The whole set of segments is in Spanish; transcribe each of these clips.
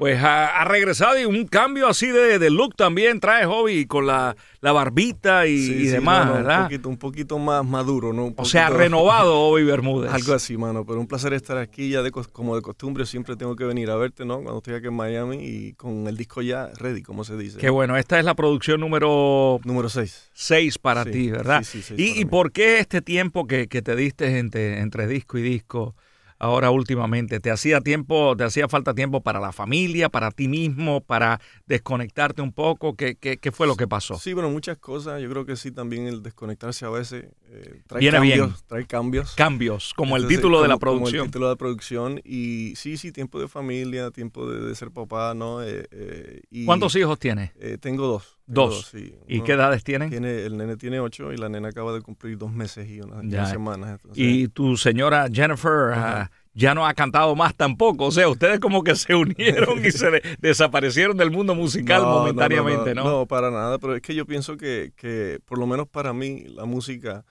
pues ha, regresado y un cambio así de, look también trae Hobby con la, barbita y, demás, ¿verdad? Un poquito, un poquito, más maduro, ¿no? o sea, renovado Hobby Bermúdez. Algo así, mano, pero un placer estar aquí ya como de costumbre, siempre tengo que venir a verte, ¿no? Cuando estoy aquí en Miami y con el disco ya ready, como se dice. Qué bueno, esta es la producción número... Número 6. 6 para ti, ¿verdad? Sí, sí, ¿Y, y por qué este tiempo que, te diste entre, entre disco y disco? ahora últimamente? ¿Te hacía tiempo, te hacía falta tiempo para la familia, para ti mismo, para desconectarte un poco? ¿Qué, qué, qué fue lo que pasó? Sí, bueno, muchas cosas. Yo creo que sí, también el desconectarse a veces eh, trae cambios, trae cambios. Cambios, como el título de la producción. Como el título de la producción y sí, sí, tiempo de familia, tiempo de, ser papá, ¿no? Eh, eh, y, ¿Cuántos hijos tiene? tengo dos. ¿Dos? ¿Y qué edades tienen? Tiene, el nene tiene ocho y la nena acaba de cumplir dos meses y unas semanas. y tu señora Jennifer... Ah, ya no ha cantado más tampoco. O sea, ustedes como que se unieron y se desaparecieron del mundo musical momentáneamente, no no, para nada, pero es que yo pienso que, que por lo menos para mí, la música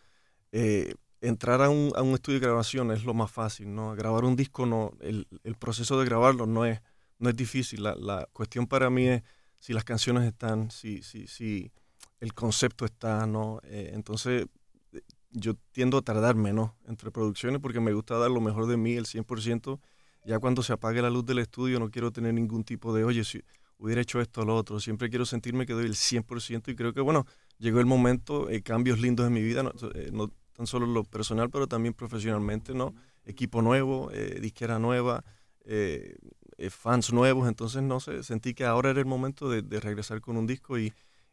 eh, entrar a un, estudio de grabación es lo más fácil, ¿no? Grabar un disco, no, el, proceso de grabarlo no es, no es difícil. La, cuestión para mí es si las canciones están, si, si, si el concepto está, ¿no? Eh, entonces eh, yo tiendo a tardarme, ¿no? Entre producciones porque me gusta dar lo mejor de mí, el 100%. Ya cuando se apague la luz del estudio no quiero tener ningún tipo de, oye, si hubiera hecho esto o lo otro. Siempre quiero sentirme que doy el 100% y creo que, bueno, llegó el momento, cambios lindos en mi vida, no, no, tan solo lo personal, pero también profesionalmente, ¿no? Equipo nuevo, eh, disquera nueva, eh, eh, fans nuevos, entonces no sé, sentí que ahora era el momento de, regresar con un disco y,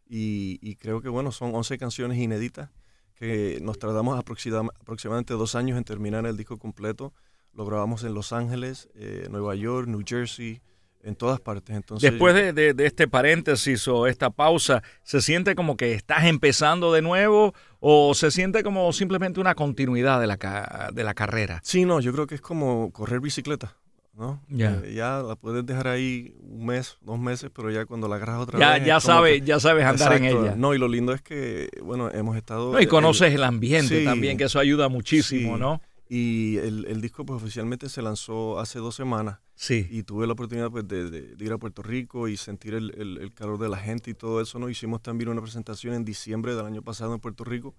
y, creo que bueno, son 11 canciones inéditas que nos tardamos aproximadamente dos años en terminar el disco completo. Lo grabamos en Los Ángeles, Nueva York, New Jersey, en todas partes, entonces. Después de, este paréntesis o esta pausa, ¿se siente como que estás empezando de nuevo o se siente como simplemente una continuidad de la, de la carrera? Sí, no, yo creo que es como correr bicicleta, ¿no? Eh, ya la puedes dejar ahí un mes, dos meses, pero ya cuando la agarras otra vez. Ya, sabes, ya sabes andar en ella. No, y lo lindo es que, bueno, hemos estado. y conoces el, ambiente también, que eso ayuda muchísimo, ¿no? Y el, disco pues oficialmente se lanzó hace dos semanas. Sí. Y tuve la oportunidad pues, de, ir a Puerto Rico y sentir el, calor de la gente y todo eso. ¿no? Hicimos también una presentación en diciembre del año pasado en Puerto Rico.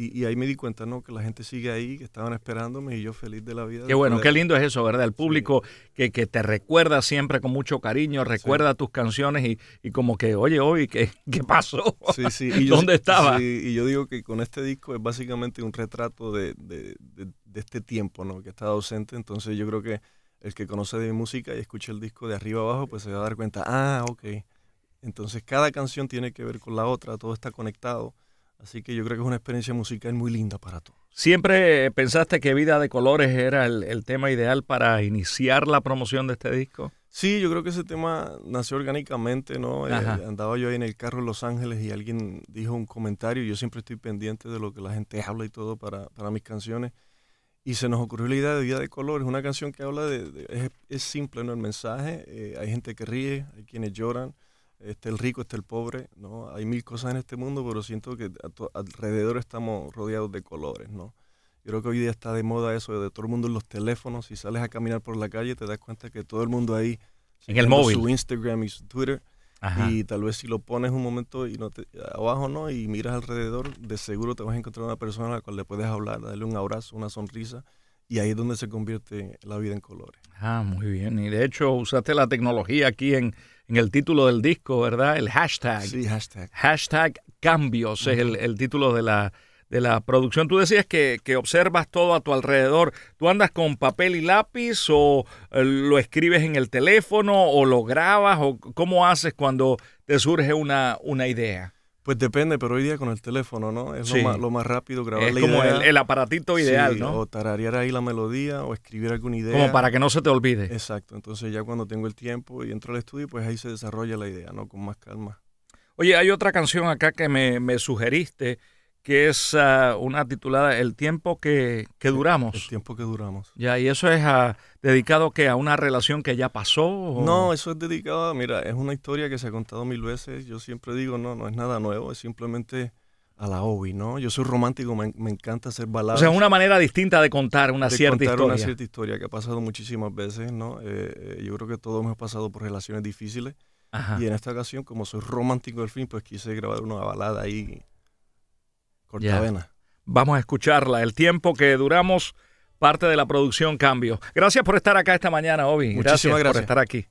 Y, ahí me di cuenta, ¿no? Que la gente sigue ahí, que estaban esperándome y yo feliz de la vida. Qué bueno, qué lindo es eso, ¿verdad? El público que, te recuerda siempre con mucho cariño, recuerda tus canciones y, y, como que, oye, hoy, ¿qué, qué pasó? Sí, sí. Y ¿Dónde estaba? y yo digo que con este disco es básicamente un retrato de de este tiempo, ¿no? Que está ausente, entonces yo creo que el que conoce de mi música y escucha el disco de arriba abajo, pues se va a dar cuenta, ah, ok. Entonces cada canción tiene que ver con la otra, todo está conectado. Así que yo creo que es una experiencia musical muy linda para todos. ¿Siempre pensaste que Vida de Colores era el, tema ideal para iniciar la promoción de este disco? Sí, yo creo que ese tema nació orgánicamente, ¿no? Eh, andaba yo ahí en el carro en Los Ángeles y alguien dijo un comentario. Yo siempre estoy pendiente de lo que la gente habla y todo para, para mis canciones. Y se nos ocurrió la idea de Día de Colores, una canción que habla de. es, simple, ¿no? El mensaje. Eh, hay gente que ríe, hay quienes lloran. Está el rico, está el pobre, ¿no? Hay mil cosas en este mundo, pero siento que alrededor estamos rodeados de colores, ¿no? Yo creo que hoy día está de moda eso de todo el mundo en los teléfonos. Si sales a caminar por la calle, te das cuenta que todo el mundo ahí. En el móvil. Su Instagram y su Twitter. Y tal vez si lo pones un momento y no te, abajo no y miras alrededor, de seguro te vas a encontrar una persona a la cual le puedes hablar, darle un abrazo, una sonrisa. Y ahí es donde se convierte la vida en colores. Ah, muy bien. Y de hecho usaste la tecnología aquí en, el título del disco, ¿verdad? El hashtag. Sí, hashtag. Hashtag cambios es el título de la, de la producción. Tú decías que, observas todo a tu alrededor. ¿Tú andas con papel y lápiz o eh, lo escribes en el teléfono o lo grabas o cómo haces cuando te surge una, una idea? Pues depende, pero hoy día con el teléfono, ¿no? Es lo, más, rápido grabar la como El, el, aparatito ideal, ¿no? O tararear ahí la melodía o escribir alguna idea. Como para que no se te olvide. Exacto. Entonces ya cuando tengo el tiempo y entro al estudio, pues ahí se desarrolla la idea, ¿no? Con más calma. Oye, hay otra canción acá que me, me sugeriste que es ah, una titulada El tiempo que, que duramos. El, tiempo que duramos. Ya, y eso es ah, dedicado que a una relación que ya pasó. No, eso es dedicado, a, mira, es una historia que se ha contado mil veces. Yo siempre digo, no, no es nada nuevo, es simplemente a la OBI, ¿no? Yo soy romántico, me, encanta hacer baladas. O sea, una manera distinta de contar una de cierta contar historia. Una cierta historia que ha pasado muchísimas veces, ¿no? Eh, eh, yo creo que todos hemos pasado por relaciones difíciles. Y en esta ocasión, como soy romántico del fin, pues quise grabar una balada ahí Cortavena. Vamos a escucharla. El tiempo que duramos, parte de la producción Cambio. Gracias por estar acá esta mañana, Obi. Muchísimas gracias. por estar aquí.